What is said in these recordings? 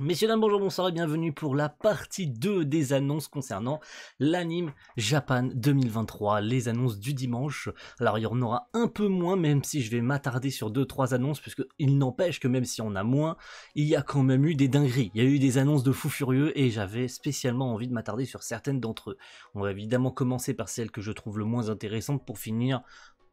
Messieurs, dames, bonjour, bonsoir et bienvenue pour la partie 2 des annonces concernant l'anime Japan 2023, les annonces du dimanche. Alors il y en aura un peu moins, même si je vais m'attarder sur 2-3 annonces, puisque il n'empêche que même si on a moins, il y a quand même eu des dingueries. Il y a eu des annonces de fou furieux et j'avais spécialement envie de m'attarder sur certaines d'entre eux. On va évidemment commencer par celle que je trouve le moins intéressante pour finir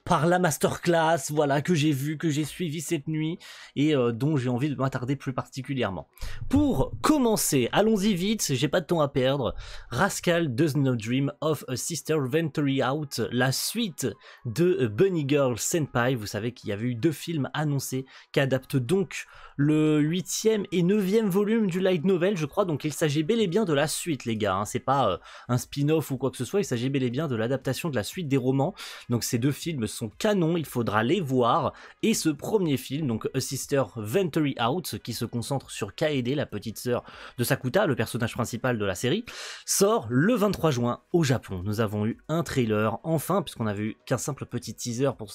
par la masterclass, voilà, que j'ai vu, que j'ai suivi cette nuit et euh, dont j'ai envie de m'attarder plus particulièrement. Pour commencer, allons-y vite, j'ai pas de temps à perdre. Rascal Does Not Dream of a Sister Ventury Out, la suite de Bunny Girl Senpai. Vous savez qu'il y avait eu deux films annoncés qui adaptent donc le huitième et neuvième volume du light novel, je crois. Donc il s'agit bel et bien de la suite, les gars. Hein. C'est pas euh, un spin-off ou quoi que ce soit. Il s'agit bel et bien de l'adaptation de la suite des romans. Donc ces deux films son canon, il faudra les voir. Et ce premier film, donc A Sister Venturi Out, qui se concentre sur Kaede, la petite sœur de Sakuta, le personnage principal de la série, sort le 23 juin au Japon. Nous avons eu un trailer, enfin, puisqu'on avait eu qu'un simple petit teaser pour,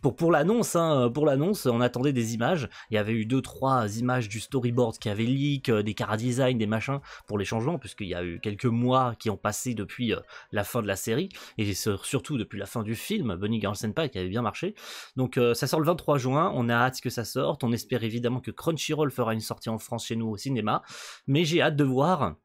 pour, pour l'annonce, hein, pour l'annonce, on attendait des images. Il y avait eu deux, trois images du storyboard qui avait leak, euh, des cara design, des machins pour les changements, puisqu'il y a eu quelques mois qui ont passé depuis euh, la fin de la série, et surtout depuis la fin du film, Bunny pas et qui avait bien marché. Donc euh, ça sort le 23 juin, on a hâte que ça sorte, on espère évidemment que Crunchyroll fera une sortie en France chez nous au cinéma, mais j'ai hâte de voir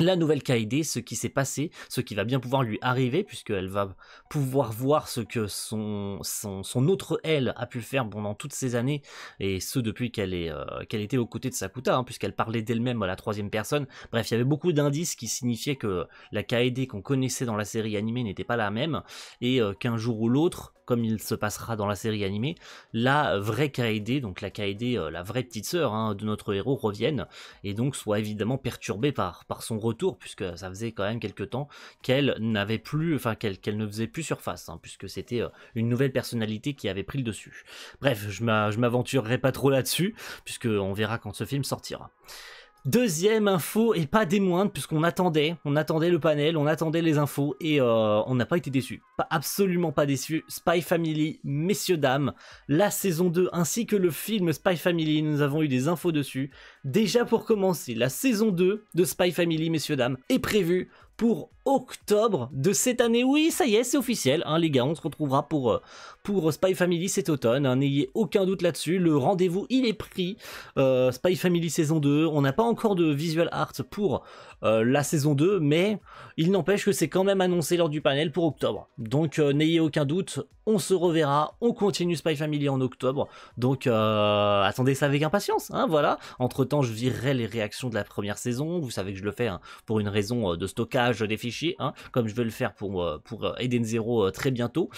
la nouvelle Kaede, ce qui s'est passé, ce qui va bien pouvoir lui arriver, puisqu'elle va pouvoir voir ce que son, son, autre elle a pu faire pendant toutes ces années, et ce depuis qu'elle est euh, qu'elle était aux côtés de Sakuta, hein, puisqu'elle parlait d'elle-même à la troisième personne. Bref, il y avait beaucoup d'indices qui signifiaient que la Kaede qu'on connaissait dans la série animée n'était pas la même, et euh, qu'un jour ou l'autre, comme il se passera dans la série animée, la vraie Kaede, donc la Kaede, euh, la vraie petite sœur hein, de notre héros, revienne, et donc soit évidemment perturbée par, par son retour, puisque ça faisait quand même quelques temps qu'elle n'avait plus, enfin qu'elle ne faisait plus surface, hein, puisque c'était euh, une nouvelle personnalité qui avait pris le dessus. Bref, je m'aventurerai pas trop là-dessus, puisque on verra quand ce film sortira. Deuxième info, et pas des moindres, puisqu'on attendait, on attendait le panel, on attendait les infos, et euh, on n'a pas été déçu Pas, absolument pas déçu Spy Family, messieurs, dames, la saison 2 ainsi que le film Spy Family, nous avons eu des infos dessus. Déjà pour commencer, la saison 2 de Spy Family, messieurs, dames, est prévue pour octobre de cette année. Oui, ça y est, c'est officiel, hein, les gars. On se retrouvera pour, euh, pour Spy Family cet automne. Hein, n'ayez aucun doute là-dessus. Le rendez-vous, il est pris. Euh, Spy Family saison 2. On n'a pas encore de visual art pour euh, la saison 2, mais il n'empêche que c'est quand même annoncé lors du panel pour octobre. Donc n'ayez aucun doute, on se reverra, on continue Spy Family en octobre, donc euh, attendez ça avec impatience, hein, voilà. Entre temps, je virerai les réactions de la première saison, vous savez que je le fais hein, pour une raison euh, de stockage des fichiers, hein, comme je vais le faire pour, euh, pour Eden Zero très bientôt.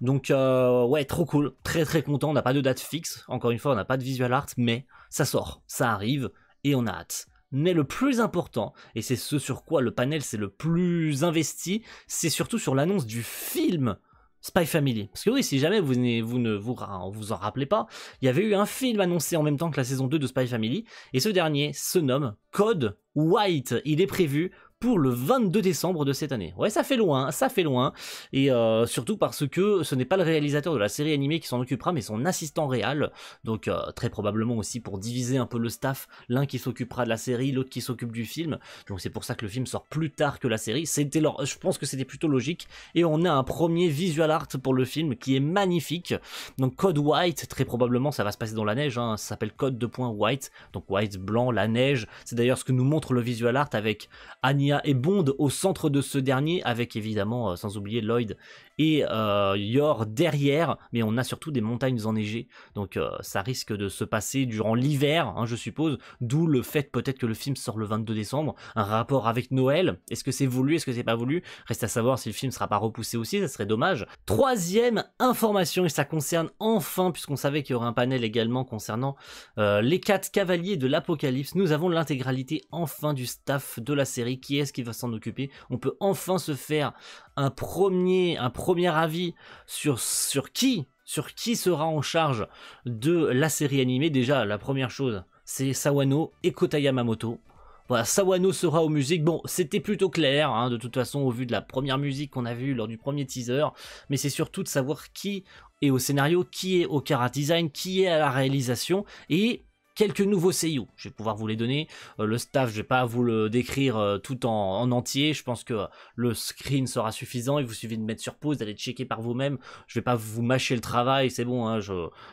Donc ouais, trop cool, très très content, on n'a pas de date fixe, encore une fois, on n'a pas de visual art, mais ça sort, ça arrive, et on a hâte. Mais le plus important, et c'est ce sur quoi le panel s'est le plus investi, c'est surtout sur l'annonce du film Spy Family. Parce que oui, si jamais vous, ne vous, en rappelez pas, il y avait eu un film annoncé en même temps que la saison 2 de Spy Family, et ce dernier se nomme Code White. Il est prévu pour le 22 décembre de cette année. Ouais, ça fait loin, ça fait loin. Et euh, surtout parce que ce n'est pas le réalisateur de la série animée qui s'en occupera, mais son assistant réel. Donc euh, très probablement aussi pour diviser un peu le staff, l'un qui s'occupera de la série, l'autre qui s'occupe du film. Donc c'est pour ça que le film sort plus tard que la série. C'était leur... Je pense que c'était plutôt logique. Et on a un premier visual art pour le film qui est magnifique. Donc Code White, très probablement ça va se passer dans la neige. Hein. Ça s'appelle Code de point White. Donc White blanc, la neige. C'est d'ailleurs ce que nous montre le visual art avec Annie et Bond au centre de ce dernier, avec évidemment, euh, sans oublier Lloyd et euh, Yor derrière, mais on a surtout des montagnes enneigées, donc euh, ça risque de se passer durant l'hiver, hein, je suppose, d'où le fait peut-être que le film sort le 22 décembre, un rapport avec Noël, est-ce que c'est voulu, est-ce que c'est pas voulu, reste à savoir si le film sera pas repoussé aussi, ça serait dommage. Troisième information, et ça concerne enfin, puisqu'on savait qu'il y aurait un panel également concernant euh, les quatre cavaliers de l'Apocalypse, nous avons l'intégralité enfin du staff de la série, qui est-ce qui va s'en occuper, on peut enfin se faire un premier, un premier avis sur, sur qui sur qui sera en charge de la série animée. Déjà, la première chose, c'est Sawano et Kotayamamoto. Yamamoto. Voilà, Sawano sera aux musiques. Bon, c'était plutôt clair, hein, de toute façon, au vu de la première musique qu'on a vue lors du premier teaser. Mais c'est surtout de savoir qui est au scénario, qui est au chara design, qui est à la réalisation. Et quelques nouveaux seiyuu. Je vais pouvoir vous les donner. Euh, le staff, je vais pas vous le décrire euh, tout en, entier. Je pense que euh, le screen sera suffisant. Et vous suffit de mettre sur pause, d'aller checker par vous-même. Je vais pas vous mâcher le travail. C'est bon. Hein,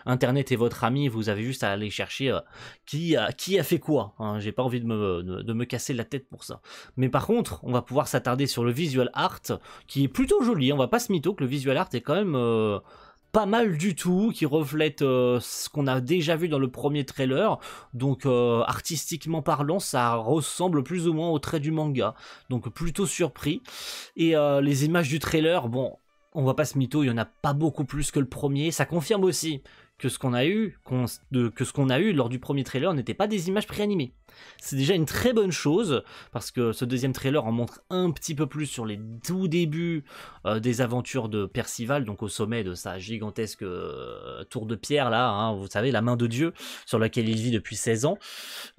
Internet est votre ami. Vous avez juste à aller chercher qui a qui fait quoi. Hein. J'ai pas envie de me me casser la tête pour ça. Mais par contre, on va pouvoir s'attarder sur le visual art qui est plutôt joli. On va pas se mytho que le visual art est quand même pas mal du tout, qui reflète euh, ce qu'on a déjà vu dans le premier trailer. Donc euh, artistiquement parlant, ça ressemble plus ou moins au trait du manga. Donc plutôt surpris. Et euh, les images du trailer, bon, on va pas ce mytho, il y en a pas beaucoup plus que le premier. Ça confirme aussi que ce qu'on a eu, que ce qu'on a eu lors du premier trailer n'était pas des images préanimées. C'est déjà une très bonne chose parce que ce deuxième trailer en montre un petit peu plus sur les tout débuts euh, des aventures de Percival, donc au sommet de sa gigantesque euh, tour de pierre là, hein, vous savez, la main de Dieu sur laquelle il vit depuis 16 ans.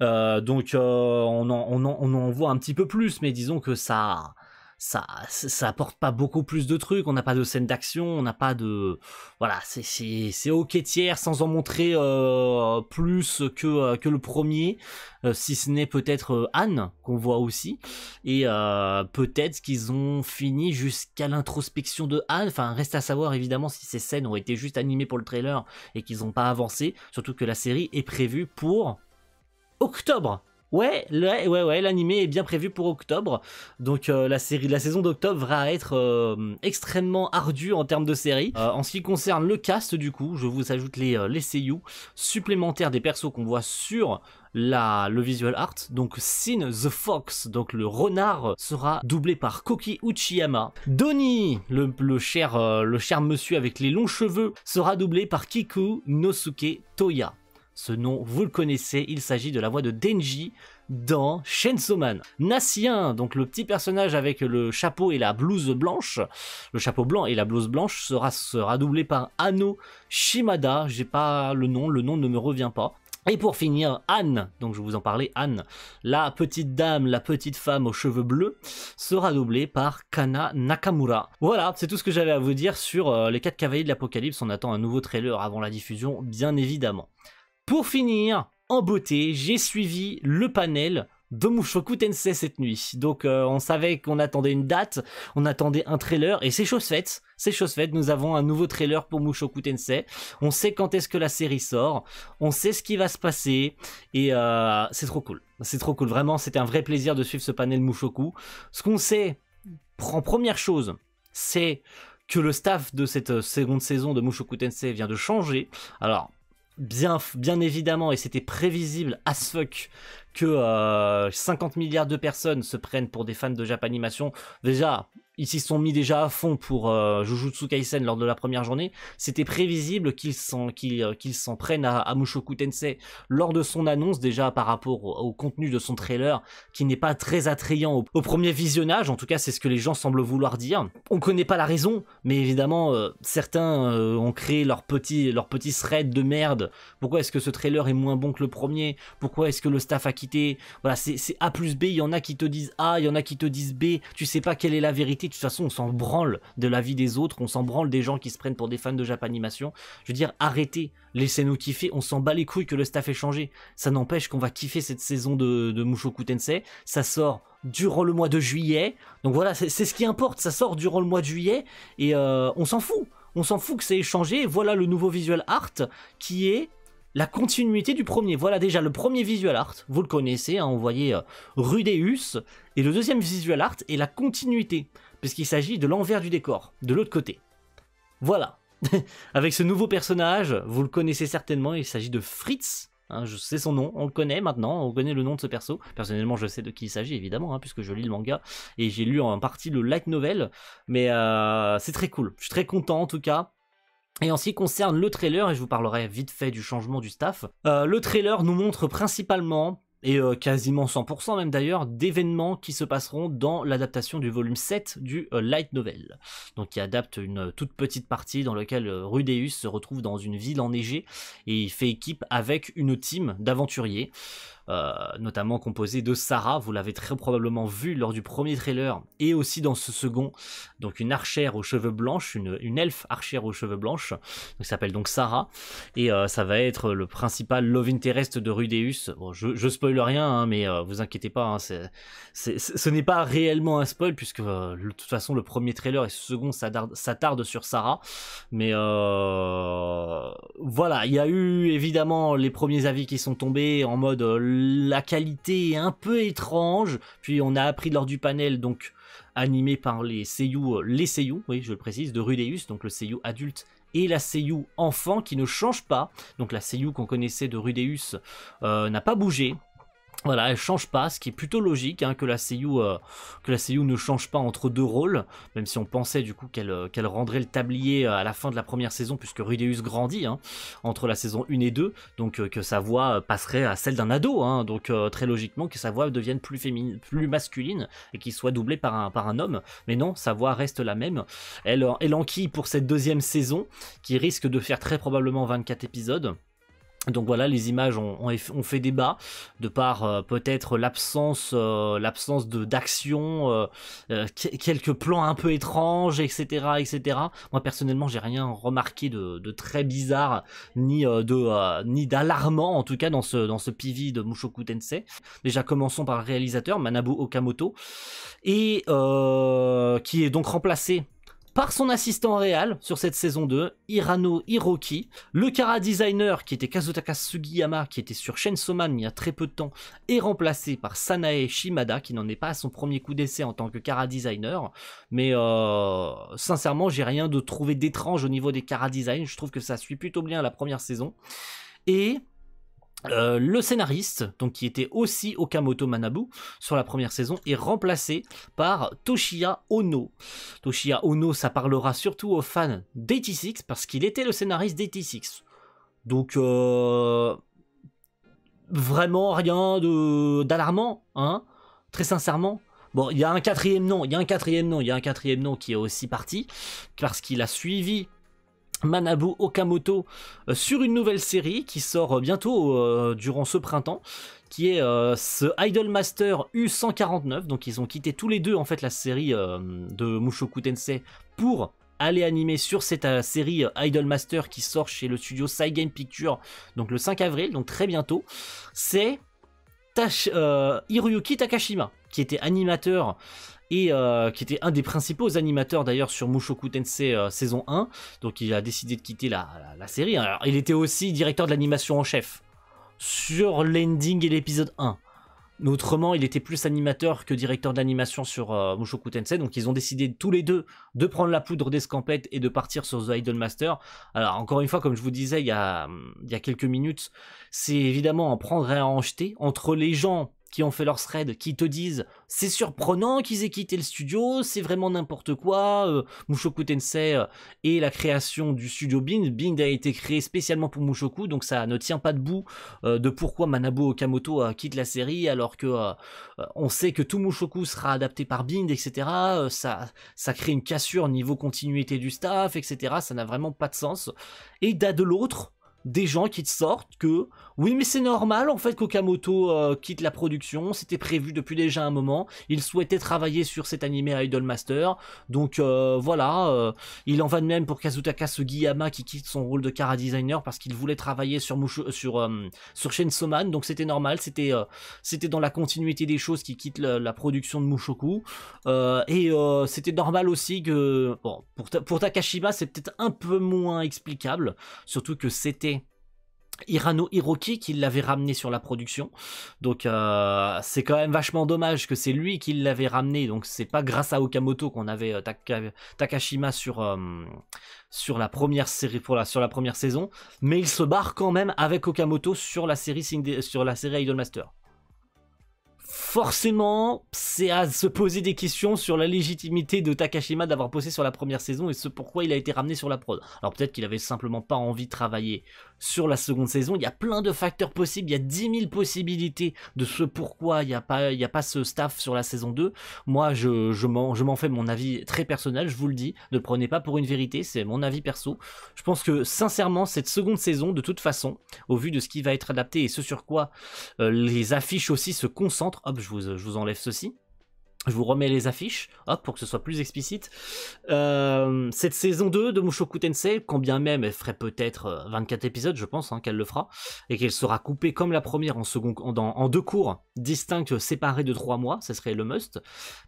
Euh, donc on en, on en voit un petit peu plus, mais disons que ça ça, ça apporte pas beaucoup plus de trucs. On n'a pas de scène d'action, on n'a pas de, voilà, c'est c'est c'est ok tiers sans en montrer euh, plus euh, que le premier, euh, si ce n'est peut-être Anne qu'on voit aussi, et peut-être qu'ils ont fini jusqu'à l'introspection de Anne. Enfin, reste à savoir évidemment si ces scènes ont été juste animées pour le trailer et qu'ils n'ont pas avancé. Surtout que la série est prévue pour octobre Ouais, ouais, ouais, l'anime est bien prévu pour octobre. Donc euh, la série, la saison d'octobre va être euh, extrêmement ardue en termes de série. Euh, en ce qui concerne le cast, du coup, je vous ajoute les, les seiyuu supplémentaires des persos qu'on voit sur le visual art. Donc Sin the Fox, donc le renard, sera doublé par Koki Uchiyama. Donnie, le, le cher, le cher monsieur avec les longs cheveux, sera doublé par Kiku Nosuke Toya. Ce nom, vous le connaissez, il s'agit de la voix de Denji dans Chainsaw Man. Nassien, donc le petit personnage avec le chapeau et la blouse blanche, le chapeau blanc et la blouse blanche sera, sera doublé par Ano Shimada, j'ai pas le nom, le nom ne me revient pas. Et pour finir, Anne, donc je vous en parlais, Anne, la petite dame, la petite femme aux cheveux bleus, sera doublée par Kana Nakamura. Voilà, c'est tout ce que j'avais à vous dire sur euh, les 4 cavaliers de l'Apocalypse. On attend un nouveau trailer avant la diffusion, bien évidemment. Pour finir, en beauté, j'ai suivi le panel de Mushoku Tensei cette nuit. Donc euh, on savait qu'on attendait une date, on attendait un trailer et c'est chose faite. C'est chose faite, nous avons un nouveau trailer pour Mushoku Tensei. On sait quand est-ce que la série sort, on sait ce qui va se passer et euh, c'est trop cool. C'est trop cool, vraiment, c'était un vrai plaisir de suivre ce panel Mushoku. Ce qu'on sait, en première chose, c'est que le staff de cette euh, seconde saison de Mushoku Tensei vient de changer. Alors, bien, bien évidemment, et c'était prévisible as fuck que 50 euh, milliards de personnes se prennent pour des fans de animation Déjà, ils s'y sont mis déjà à fond pour euh, Jujutsu Kaisen lors de la première journée. C'était prévisible qu'ils s'en euh, prennent à, Mushoku Tensei lors de son annonce déjà par rapport au, contenu de son trailer qui n'est pas très attrayant au, premier visionnage. En tout cas, c'est ce que les gens semblent vouloir dire. On connaît pas la raison, mais évidemment, euh, certains ont créé leur petit leur thread de merde. Pourquoi est-ce que ce trailer est moins bon que le premier Pourquoi est-ce que le staff a quitté Voilà, c'est A plus B. Il y en a qui te disent A, il y en a qui te disent B. Tu sais pas quelle est la vérité de toute façon, on s'en branle de la vie des autres, on s'en branle des gens qui se prennent pour des fans de Japanimation. Je veux dire, arrêtez, laissez-nous kiffer, on s'en bat les couilles que le staff ait changé. Ça n'empêche qu'on va kiffer cette saison de, Mushoku Tensei. Ça sort durant le mois de juillet. Donc voilà, c'est ce qui importe, ça sort durant le mois de juillet et euh, on s'en fout. On s'en fout que c'est changé. Voilà le nouveau visual art qui est la continuité du premier. Voilà déjà le premier visual art, vous le connaissez, hein, on voyait euh, Rudeus, et le deuxième visual art est la continuité puisqu'il s'agit de l'envers du décor, de l'autre côté. Voilà. Avec ce nouveau personnage, vous le connaissez certainement, il s'agit de Fritz. Hein, je sais son nom, on le connaît maintenant, on connaît le nom de ce perso. Personnellement, je sais de qui il s'agit évidemment, hein, puisque je lis le manga et j'ai lu en partie le light novel. Mais euh, c'est très cool, je suis très content en tout cas. Et en ce qui concerne le trailer, et je vous parlerai vite fait du changement du staff, euh, le trailer nous montre principalement et euh, quasiment 100% même d'ailleurs, d'événements qui se passeront dans l'adaptation du volume 7 du euh, Light Novel. Donc il adapte une euh, toute petite partie dans laquelle Rudeus se retrouve dans une ville enneigée et il fait équipe avec une team d'aventuriers. Euh, notamment composé de Sarah, vous l'avez très probablement vu lors du premier trailer et aussi dans ce second, donc une archère aux cheveux blanches, une, elfe archère aux cheveux blanches, qui s'appelle donc Sarah, et euh, ça va être le principal love interest de Rudeus. Bon, je, je spoil rien, hein, mais euh, vous inquiétez pas, hein, ce n'est pas réellement un spoil, puisque de toute façon le premier trailer et ce second s'attardent sur Sarah, mais voilà, il y a eu évidemment les premiers avis qui sont tombés en mode la qualité est un peu étrange. Puis on a appris lors du panel, donc animé par les seiyuu, euh, les seiyuu, oui, je le précise, de Rudeus, donc le seiyuu adulte et la seiyuu enfant qui ne change pas. Donc la seiyuu qu'on connaissait de Rudeus euh, n'a pas bougé, voilà, elle change pas, ce qui est plutôt logique hein, que la Seiyuu euh, que la ne change pas entre deux rôles, même si on pensait du coup qu'elle euh, qu'elle rendrait le tablier euh, à la fin de la première saison puisque Rudeus grandit hein, entre la saison 1 et 2, donc que sa voix passerait à celle d'un ado, hein, donc très logiquement que sa voix devienne plus féminine, plus masculine et qu'il soit doublé par un par un homme, mais non, sa voix reste la même. Elle elle enquille pour cette deuxième saison qui risque de faire très probablement 24 épisodes. Donc voilà, les images ont, fait débat de par euh, peut-être l'absence, euh, l'absence de d'action, euh, quelques plans un peu étranges, etc., etc. Moi personnellement, j'ai rien remarqué de, très bizarre ni de ni d'alarmant en tout cas dans ce dans ce PV de Mushoku Tensei. Déjà commençons par le réalisateur Manabu Okamoto et qui est donc remplacé par son assistant réel sur cette saison 2, Hirano Hiroki, le Kara designer qui était Kazutaka Sugiyama qui était sur Chainsaw Man il y a très peu de temps est remplacé par Sanae Shimada qui n'en est pas à son premier coup d'essai en tant que Kara designer, mais euh, sincèrement j'ai rien de trouvé d'étrange au niveau des Kara design, je trouve que ça suit plutôt bien la première saison et euh, le scénariste, donc qui était aussi Okamoto Manabu sur la première saison, est remplacé par Toshiya Ono. Toshiya Ono, ça parlera surtout aux fans dat parce qu'il était le scénariste d'AT6. Donc euh, vraiment rien d'alarmant, hein Très sincèrement. Bon, il y a un quatrième nom, il y a un quatrième nom, il y a un quatrième nom qui est aussi parti parce qu'il a suivi Manabu Okamoto euh, sur une nouvelle série qui sort euh, bientôt euh, durant ce printemps qui est ce ce Idolmaster U149 donc ils ont quitté tous les deux en fait la série de Mushoku Tensei pour aller animer sur cette série Idolmaster qui sort chez le studio Side Picture donc le 5 avril donc très bientôt c'est Hiroyuki Takashima qui était animateur et euh, qui était un des principaux animateurs d'ailleurs sur Mushoku Tensei euh, saison 1. Donc il a décidé de quitter la, série. Alors, il était aussi directeur de l'animation en chef sur l'ending et l'épisode 1. autrement, il était plus animateur que directeur d'animation sur euh, Mushoku Tensei. Donc ils ont décidé tous les deux de prendre la poudre d'escampette et de partir sur The Idol Master. Alors encore une fois, comme je vous disais il y a, hum, il y a quelques minutes, c'est évidemment en prendre et en entre les gens qui ont fait leur thread, qui te disent c'est surprenant qu'ils aient quitté le studio, c'est vraiment n'importe quoi. Euh, Mushoku Tensei euh, et la création du studio Bind. Bind a été créé spécialement pour Mushoku, donc ça ne tient pas debout euh, de pourquoi Manabu Okamoto quitte la série alors que on sait que tout Mushoku sera adapté par Bind, etc. ça, ça crée une cassure niveau continuité du staff, etc. Ça n'a vraiment pas de sens. Et d'un de l'autre, des gens qui sortent que oui mais c'est normal en fait qu'Okamoto euh, quitte la production, c'était prévu depuis déjà un moment, il souhaitait travailler sur cet animé Idolmaster, donc euh, voilà, euh, il en va de même pour Kazutaka Sugiyama qui quitte son rôle de cara designer parce qu'il voulait travailler sur Mushu, sur sur donc c'était normal, c'était c'était dans la continuité des choses qui quitte la, production de Mushoku et c'était normal aussi que pour pour Takashima c'est peut-être un peu moins explicable, surtout que c'était Hirano Hiroki qui l'avait ramené sur la production. Donc euh, c'est quand même vachement dommage que c'est lui qui l'avait ramené. Donc c'est pas grâce à Okamoto qu'on avait euh, Takashima sur, euh, sur la première série pour sur la première saison, mais il se barre quand même avec Okamoto sur la série sur la série Idol Master forcément, c'est à se poser des questions sur la légitimité de Takashima d'avoir posé sur la première saison et ce pourquoi il a été ramené sur la prod. Alors peut-être qu'il avait simplement pas envie de travailler sur la seconde saison. Il y a plein de facteurs possibles, il y a 10 000 possibilités de ce pourquoi il n'y a, pas, il a pas ce staff sur la saison 2. Moi, je, je m'en fais mon avis très personnel, je vous le dis. Ne prenez pas pour une vérité, c'est mon avis perso. Je pense que sincèrement, cette seconde saison, de toute façon, au vu de ce qui va être adapté et ce sur quoi euh, les affiches aussi se concentrent, Hop, je vous, enlève ceci. Je vous remets les affiches, hop, pour que ce soit plus explicite. Euh, cette saison 2 de Mushoku Tensei, quand bien même elle ferait peut-être 24 euh, épisodes, je pense hein, qu'elle le fera, et qu'elle sera coupée comme la première en, deux cours distincts séparés de trois mois, ce serait le must,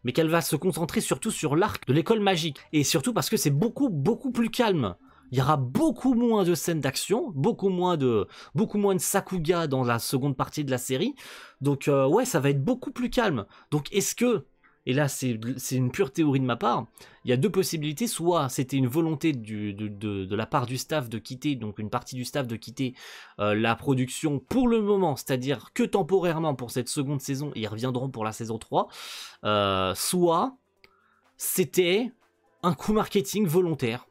mais qu'elle va se concentrer surtout sur l'arc de l'école magique, et surtout parce que c'est beaucoup, beaucoup plus calme il y aura beaucoup moins de scènes d'action, beaucoup moins de beaucoup moins de sakuga dans la seconde partie de la série. Donc euh, ouais, ça va être beaucoup plus calme. Donc est-ce que et là c'est une pure théorie de ma part, il y a deux possibilités, soit c'était une volonté de, la part du staff de quitter, donc une partie du staff de quitter euh, la production pour le moment, c'est-à-dire que temporairement pour cette seconde saison, et ils reviendront pour la saison 3, euh, soit c'était un coup marketing volontaire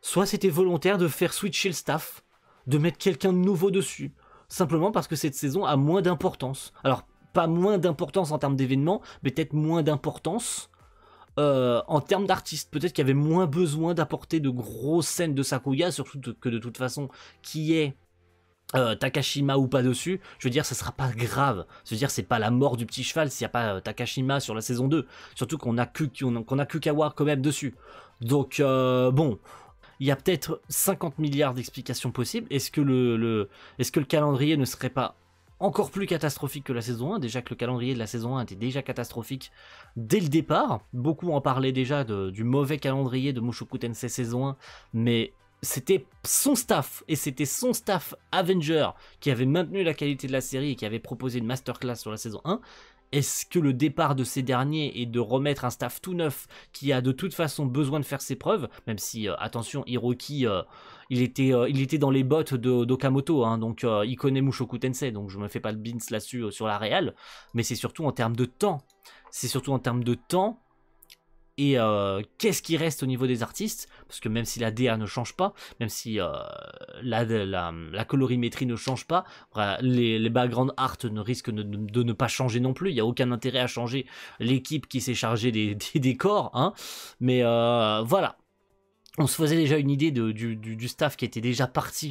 soit c'était volontaire de faire switcher le staff, de mettre quelqu'un de nouveau dessus, simplement parce que cette saison a moins d'importance. Alors, pas moins d'importance en termes d'événements, mais peut-être moins d'importance euh, en termes d'artistes. Peut-être qu'il y avait moins besoin d'apporter de grosses scènes de Sakuya, surtout que de toute façon, qui est euh, Takashima ou pas dessus, je veux dire, ça sera pas grave. Je veux dire, c'est pas la mort du petit cheval s'il n'y a pas euh, Takashima sur la saison 2. Surtout qu'on a, qu'on a voir quand même dessus. Donc, bon, il y a peut-être 50 milliards d'explications possibles. Est-ce que le, est que le calendrier ne serait pas encore plus catastrophique que la saison 1, déjà que le calendrier de la saison 1 était déjà catastrophique dès le départ. Beaucoup en parlaient déjà du mauvais calendrier de Mushoku Tensei saison 1, mais c'était son staff, et c'était son staff Avenger qui avait maintenu la qualité de la série et qui avait proposé une masterclass sur la saison 1, est-ce que le départ de ces derniers est de remettre un staff tout neuf qui a de toute façon besoin de faire ses preuves, même si, euh, attention, Hiroki, euh, euh, il, était, dans les bottes d'Okamoto, hein, donc il connaît Mushoku Tensei, donc je ne me fais pas le bins là-dessus sur la réelle, mais c'est surtout en termes de temps. C'est surtout en termes de temps et euh, qu'est-ce qui reste au niveau des artistes Parce que même si la DA ne change pas, même si euh, la, colorimétrie ne change pas, les, les background art ne risquent de, ne pas changer non plus. Il n'y a aucun intérêt à changer l'équipe qui s'est chargée des, décors. Hein. Mais euh, voilà, on se faisait déjà une idée du, staff qui était déjà parti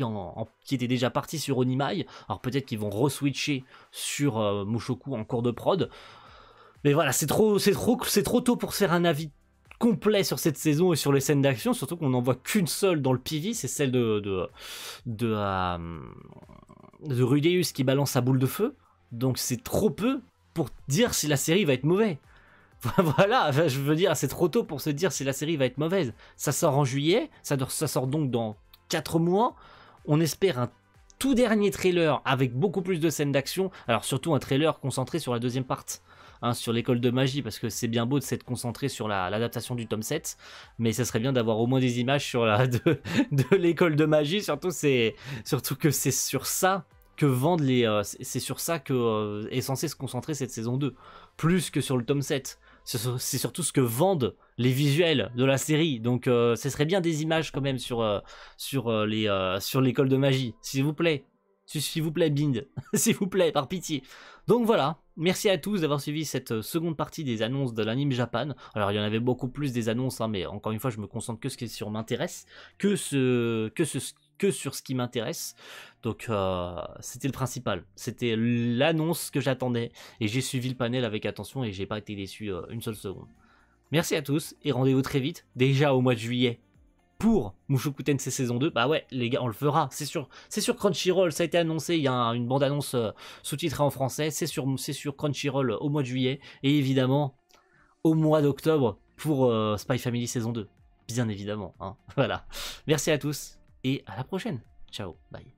sur Onimai. Alors peut-être qu'ils vont re-switcher sur Mushoku en cours de prod. Mais voilà, c'est trop, c'est trop, c'est trop tôt pour faire un avis complet sur cette saison et sur les scènes d'action, surtout qu'on n'en voit qu'une seule dans le PV, c'est celle de de euh, de, Rudeus qui balance sa boule de feu. Donc c'est trop peu pour dire si la série va être mauvaise. voilà, je veux dire, c'est trop tôt pour se dire si la série va être mauvaise. Ça sort en juillet, ça, ça sort donc dans 4 mois. On espère un tout dernier trailer avec beaucoup plus de scènes d'action. Alors surtout un trailer concentré sur la deuxième partie. Hein, sur l'école de magie, parce que c'est bien beau de s'être concentré sur l'adaptation du tome 7, mais ça serait bien d'avoir au moins des images sur la, de, l'école de magie, surtout, surtout que c'est sur ça que vendent les. Euh, c'est sur ça que euh, est censé se concentrer cette saison 2, plus que sur le tome 7 c'est surtout ce que vendent les visuels de la série. Donc, euh, ce serait bien des images quand même sur, euh, sur, euh, les, sur l'école de magie, s'il vous plaît. S'il vous plaît, Bind. s'il vous plaît, par pitié. Donc voilà, merci à tous d'avoir suivi cette seconde partie des annonces de l'anime Japan. Alors il y en avait beaucoup plus des annonces, hein, mais encore une fois, je me concentre que ce qui m'intéresse, que ce, que ce, que sur ce qui m'intéresse. Donc euh, c'était le principal, c'était l'annonce que j'attendais et j'ai suivi le panel avec attention et j'ai pas été déçu euh, une seule seconde. Merci à tous et rendez-vous très vite, déjà au mois de juillet pour Mushoku Tensei saison 2, bah ouais, les gars, on le fera, c'est sûr. C'est sur Crunchyroll, ça a été annoncé, il y a une bande-annonce euh, sous-titrée en français, c'est sur, sur Crunchyroll au mois de juillet, et évidemment, au mois d'octobre pour Spy Family saison 2, bien évidemment. Hein. Voilà. Merci à tous, et à la prochaine. Ciao, bye.